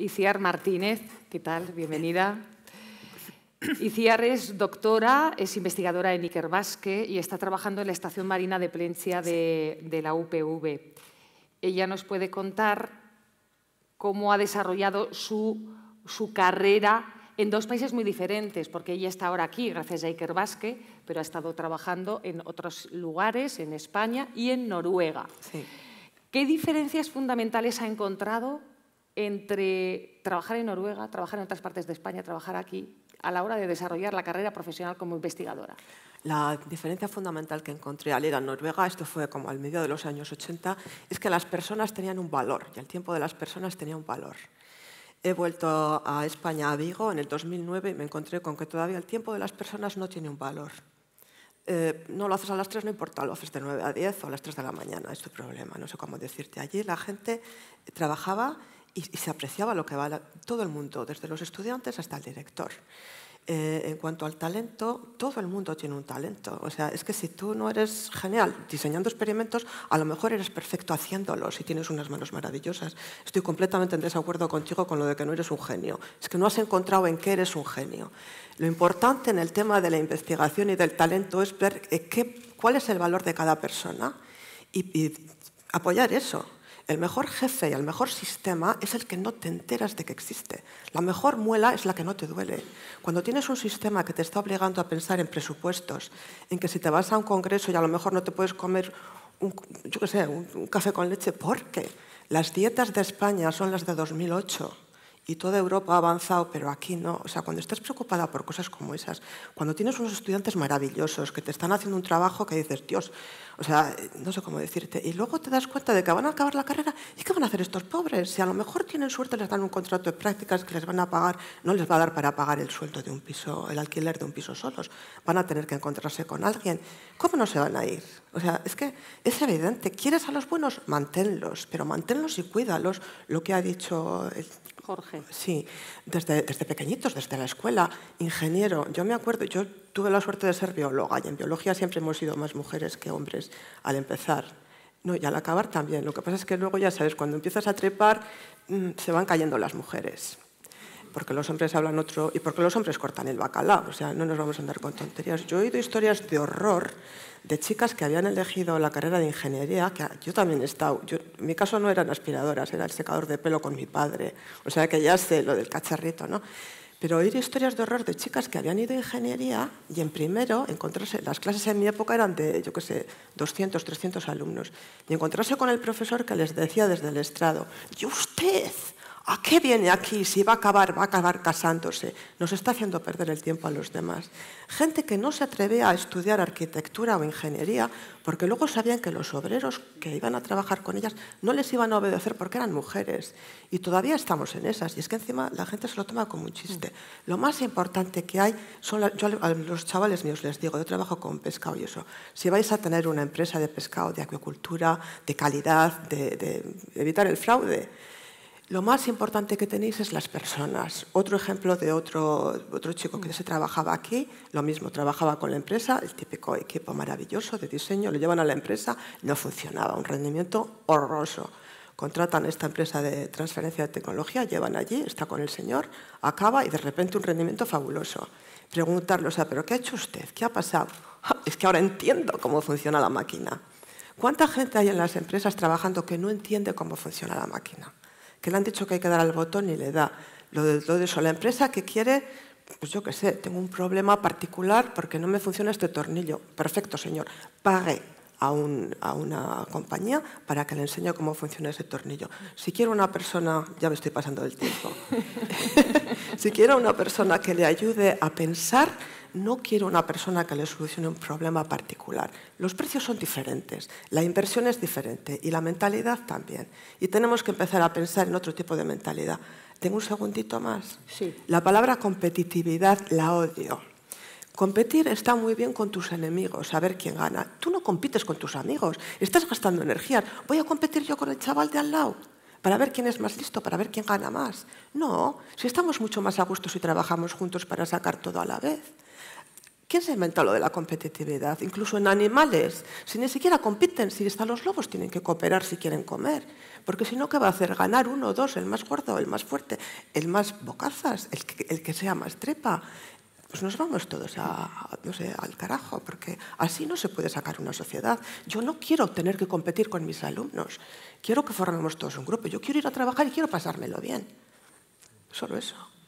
Iciar Martínez. ¿Qué tal? Bienvenida. Iciar es doctora, es investigadora en Iker y está trabajando en la Estación Marina de Plencia de, la UPV. Ella nos puede contar cómo ha desarrollado su, carrera en dos países muy diferentes, porque ella está ahora aquí gracias a Iker pero ha estado trabajando en otros lugares, en España y en Noruega. ¿Qué diferencias fundamentales ha encontrado entre trabajar en Noruega, trabajar en otras partes de España, trabajar aquí, a la hora de desarrollar la carrera profesional como investigadora? La diferencia fundamental que encontré al ir a Noruega, esto fue como al medio de los años 80, es que las personas tenían un valor y el tiempo de las personas tenía un valor. He vuelto a España, a Vigo, en el 2009 y me encontré con que todavía el tiempo de las personas no tiene un valor. Eh, no lo haces a las 3, no importa, lo haces de 9 a 10 o a las 3 de la mañana, es tu problema, no sé cómo decirte. Allí la gente trabajaba y, se apreciaba lo que va todo el mundo, desde los estudiantes hasta el director. Eh, en cuanto al talento, todo el mundo tiene un talento. O sea, es que si tú no eres genial diseñando experimentos, a lo mejor eres perfecto haciéndolos y tienes unas manos maravillosas. Estoy completamente en desacuerdo contigo con lo de que no eres un genio. Es que no has encontrado en qué eres un genio. Lo importante en el tema de la investigación y del talento es ver eh, cuál es el valor de cada persona y apoyar eso. El mejor jefe y el mejor sistema es el que no te enteras de que existe. La mejor muela es la que no te duele. Cuando tienes un sistema que te está obligando a pensar en presupuestos, en que si te vas a un congreso y a lo mejor no te puedes comer un, yo qué sé, café con leche, ¿por qué? Las dietas de España son las de 2008 y toda Europa ha avanzado, pero aquí no. O sea, cuando estás preocupada por cosas como esas, cuando tienes unos estudiantes maravillosos que te están haciendo un trabajo que dices, Dios, o sea, no sé cómo decirte, y luego te das cuenta de que van a acabar la carrera, ¿y qué van a hacer estos pobres? Si a lo mejor tienen suerte, les dan un contrato de prácticas que les van a pagar, no les va a dar para pagar el sueldo de un piso, el alquiler de un piso solos, van a tener que encontrarse con alguien. ¿Cómo no se van a ir? O sea, es que es evidente, ¿quieres a los buenos? Manténlos, pero manténlos y cuídalos, lo que ha dicho Jorge. Sí, desde, desde pequeñitos, desde la escuela, ingeniero. Yo me acuerdo, yo tuve la suerte de ser bióloga y en biología siempre hemos sido más mujeres que hombres al empezar. No, y al acabar también. Lo que pasa es que luego, ya sabes, cuando empiezas a trepar, mm, se van cayendo las mujeres porque los hombres hablan otro y porque los hombres cortan el bacalao. O sea, no nos vamos a andar con tonterías. Yo he oído historias de horror de chicas que habían elegido la carrera de ingeniería, que yo también he estado. Yo, en mi caso no eran aspiradoras, era el secador de pelo con mi padre. O sea, que ya sé lo del cacharrito, ¿no? Pero oír historias de horror de chicas que habían ido a ingeniería y en primero encontrarse, las clases en mi época eran de, yo qué sé, 200, 300 alumnos, y encontrarse con el profesor que les decía desde el estrado, ¿y usted? ¿A qué viene aquí si va a acabar, va a acabar casándose? Nos está haciendo perder el tiempo a los demás. Gente que no se atreve a estudiar arquitectura o ingeniería porque luego sabían que los obreros que iban a trabajar con ellas no les iban a obedecer porque eran mujeres. Y todavía estamos en esas. Y es que encima la gente se lo toma como un chiste. Mm. Lo más importante que hay son... yo a los chavales míos les digo, yo trabajo con pescado y eso. Si vais a tener una empresa de pescado, de acuicultura, de calidad, de, de evitar el fraude lo más importante que tenéis es las personas. Otro ejemplo de otro, otro chico que se trabajaba aquí, lo mismo, trabajaba con la empresa, el típico equipo maravilloso de diseño, lo llevan a la empresa, no funcionaba, un rendimiento horroroso. Contratan esta empresa de transferencia de tecnología, llevan allí, está con el señor, acaba y de repente un rendimiento fabuloso. Preguntarle, o sea, ¿pero qué ha hecho usted? ¿Qué ha pasado? Es que ahora entiendo cómo funciona la máquina. ¿Cuánta gente hay en las empresas trabajando que no entiende cómo funciona la máquina? que le han dicho que hay que dar al botón y le da. Lo de, todo de eso, la empresa que quiere, pues yo qué sé, tengo un problema particular porque no me funciona este tornillo. Perfecto, señor, pague a, a, una compañía para que le enseñe cómo funciona ese tornillo. Si quiero una persona, ya me estoy pasando del tiempo, si quiero una persona que le ayude a pensar, no quiero una persona que le solucione un problema particular. Los precios son diferentes, la inversión es diferente y la mentalidad también. Y tenemos que empezar a pensar en otro tipo de mentalidad. ¿Tengo un segundito más? Sí. La palabra competitividad la odio. Competir está muy bien con tus enemigos, saber quién gana. Tú no compites con tus amigos, estás gastando energía. ¿Voy a competir yo con el chaval de al lado? para ver quién es más listo, para ver quién gana más. No, si estamos mucho más a gusto si trabajamos juntos para sacar todo a la vez. ¿Quién se inventa lo de la competitividad? Incluso en animales, si ni siquiera compiten, si están los lobos, tienen que cooperar si quieren comer. Porque si no, ¿qué va a hacer? ¿Ganar uno o dos? ¿El más gordo, el más fuerte, el más bocazas, el que sea más trepa? pues nos vamos todos a, no sé, al carajo, porque así no se puede sacar una sociedad. Yo no quiero tener que competir con mis alumnos, quiero que formemos todos un grupo, yo quiero ir a trabajar y quiero pasármelo bien. Solo eso.